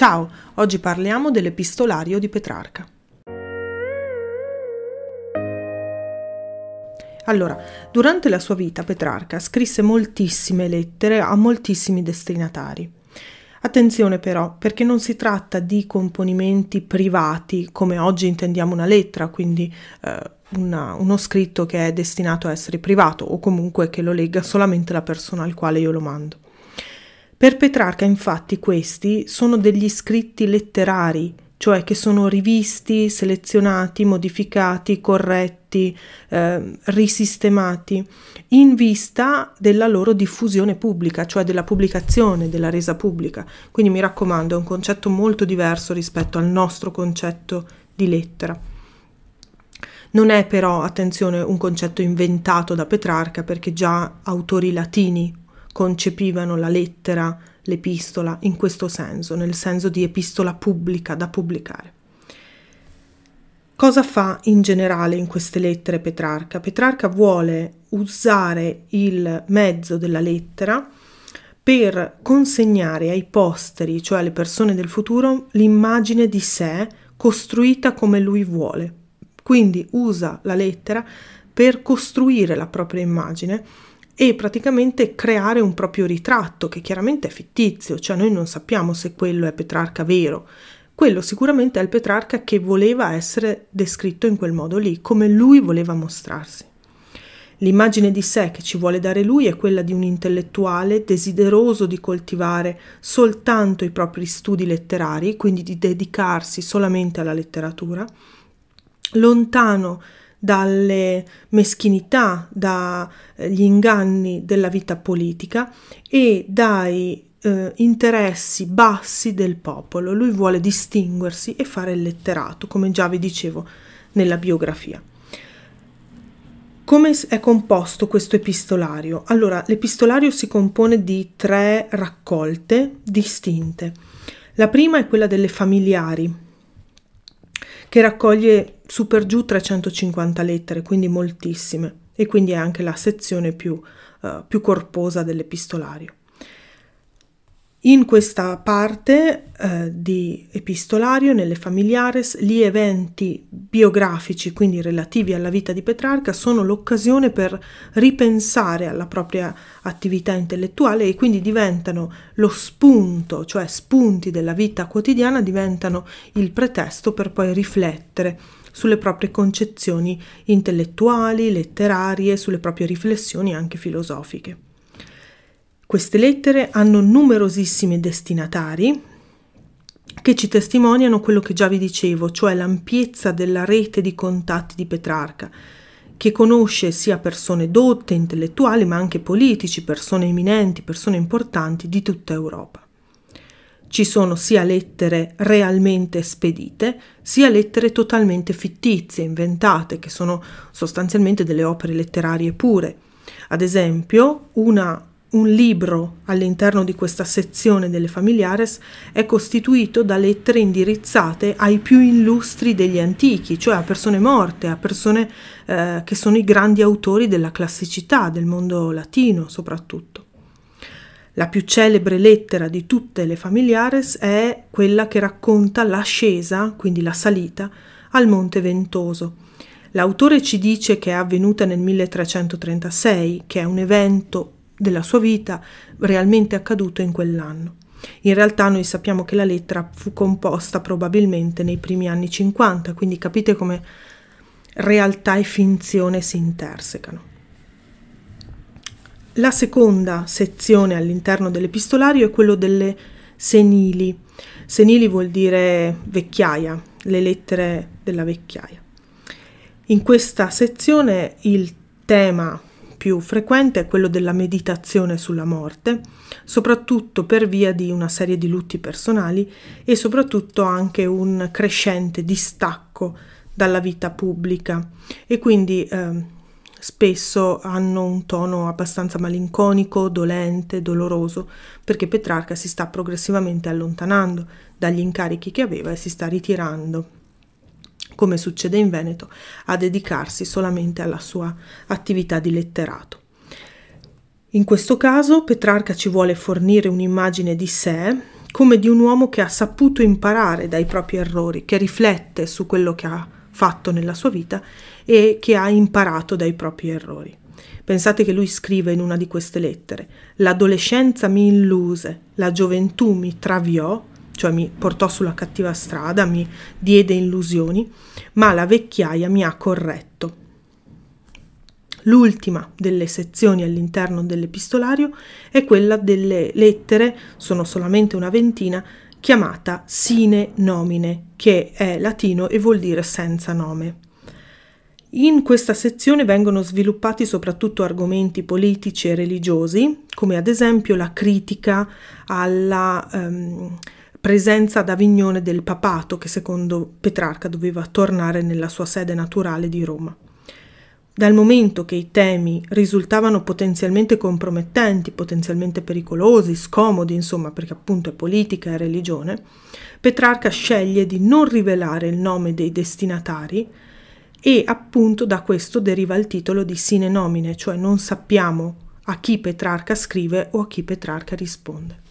Ciao, oggi parliamo dell'epistolario di Petrarca. Allora, durante la sua vita Petrarca scrisse moltissime lettere a moltissimi destinatari. Attenzione però, perché non si tratta di componimenti privati, come oggi intendiamo una lettera, quindi eh, una, uno scritto che è destinato a essere privato o comunque che lo legga solamente la persona al quale io lo mando. Per Petrarca infatti questi sono degli scritti letterari, cioè che sono rivisti, selezionati, modificati, corretti, eh, risistemati, in vista della loro diffusione pubblica, cioè della pubblicazione, della resa pubblica. Quindi mi raccomando, è un concetto molto diverso rispetto al nostro concetto di lettera. Non è però, attenzione, un concetto inventato da Petrarca perché già autori latini concepivano la lettera, l'epistola, in questo senso, nel senso di epistola pubblica da pubblicare. Cosa fa in generale in queste lettere Petrarca? Petrarca vuole usare il mezzo della lettera per consegnare ai posteri, cioè alle persone del futuro, l'immagine di sé costruita come lui vuole. Quindi usa la lettera per costruire la propria immagine e praticamente creare un proprio ritratto che chiaramente è fittizio, cioè noi non sappiamo se quello è Petrarca vero. Quello sicuramente è il Petrarca che voleva essere descritto in quel modo lì, come lui voleva mostrarsi. L'immagine di sé che ci vuole dare lui è quella di un intellettuale desideroso di coltivare soltanto i propri studi letterari, quindi di dedicarsi solamente alla letteratura, lontano dalle meschinità, dagli eh, inganni della vita politica e dai eh, interessi bassi del popolo. Lui vuole distinguersi e fare il letterato, come già vi dicevo nella biografia. Come è composto questo epistolario? Allora, l'epistolario si compone di tre raccolte distinte. La prima è quella delle familiari, che raccoglie su per giù 350 lettere, quindi moltissime, e quindi è anche la sezione più, eh, più corposa dell'epistolario. In questa parte eh, di epistolario, nelle familiares, gli eventi biografici, quindi relativi alla vita di Petrarca, sono l'occasione per ripensare alla propria attività intellettuale e quindi diventano lo spunto, cioè spunti della vita quotidiana, diventano il pretesto per poi riflettere sulle proprie concezioni intellettuali, letterarie, sulle proprie riflessioni anche filosofiche. Queste lettere hanno numerosissimi destinatari che ci testimoniano quello che già vi dicevo, cioè l'ampiezza della rete di contatti di Petrarca, che conosce sia persone dotte, intellettuali, ma anche politici, persone eminenti, persone importanti di tutta Europa. Ci sono sia lettere realmente spedite, sia lettere totalmente fittizie, inventate, che sono sostanzialmente delle opere letterarie pure. Ad esempio, una, un libro all'interno di questa sezione delle familiares è costituito da lettere indirizzate ai più illustri degli antichi, cioè a persone morte, a persone eh, che sono i grandi autori della classicità, del mondo latino soprattutto. La più celebre lettera di tutte le familiares è quella che racconta l'ascesa, quindi la salita, al Monte Ventoso. L'autore ci dice che è avvenuta nel 1336, che è un evento della sua vita realmente accaduto in quell'anno. In realtà noi sappiamo che la lettera fu composta probabilmente nei primi anni 50, quindi capite come realtà e finzione si intersecano. La seconda sezione all'interno dell'epistolario è quello delle senili. Senili vuol dire vecchiaia, le lettere della vecchiaia. In questa sezione il tema più frequente è quello della meditazione sulla morte, soprattutto per via di una serie di lutti personali e soprattutto anche un crescente distacco dalla vita pubblica e quindi eh, spesso hanno un tono abbastanza malinconico, dolente, doloroso, perché Petrarca si sta progressivamente allontanando dagli incarichi che aveva e si sta ritirando, come succede in Veneto, a dedicarsi solamente alla sua attività di letterato. In questo caso Petrarca ci vuole fornire un'immagine di sé come di un uomo che ha saputo imparare dai propri errori, che riflette su quello che ha fatto fatto nella sua vita e che ha imparato dai propri errori. Pensate che lui scrive in una di queste lettere, l'adolescenza mi illuse, la gioventù mi traviò, cioè mi portò sulla cattiva strada, mi diede illusioni, ma la vecchiaia mi ha corretto. L'ultima delle sezioni all'interno dell'epistolario è quella delle lettere, sono solamente una ventina, chiamata sine nomine, che è latino e vuol dire senza nome. In questa sezione vengono sviluppati soprattutto argomenti politici e religiosi, come ad esempio la critica alla ehm, presenza ad Avignone del papato che secondo Petrarca doveva tornare nella sua sede naturale di Roma. Dal momento che i temi risultavano potenzialmente compromettenti, potenzialmente pericolosi, scomodi, insomma, perché appunto è politica e religione, Petrarca sceglie di non rivelare il nome dei destinatari e appunto da questo deriva il titolo di sine nomine, cioè non sappiamo a chi Petrarca scrive o a chi Petrarca risponde.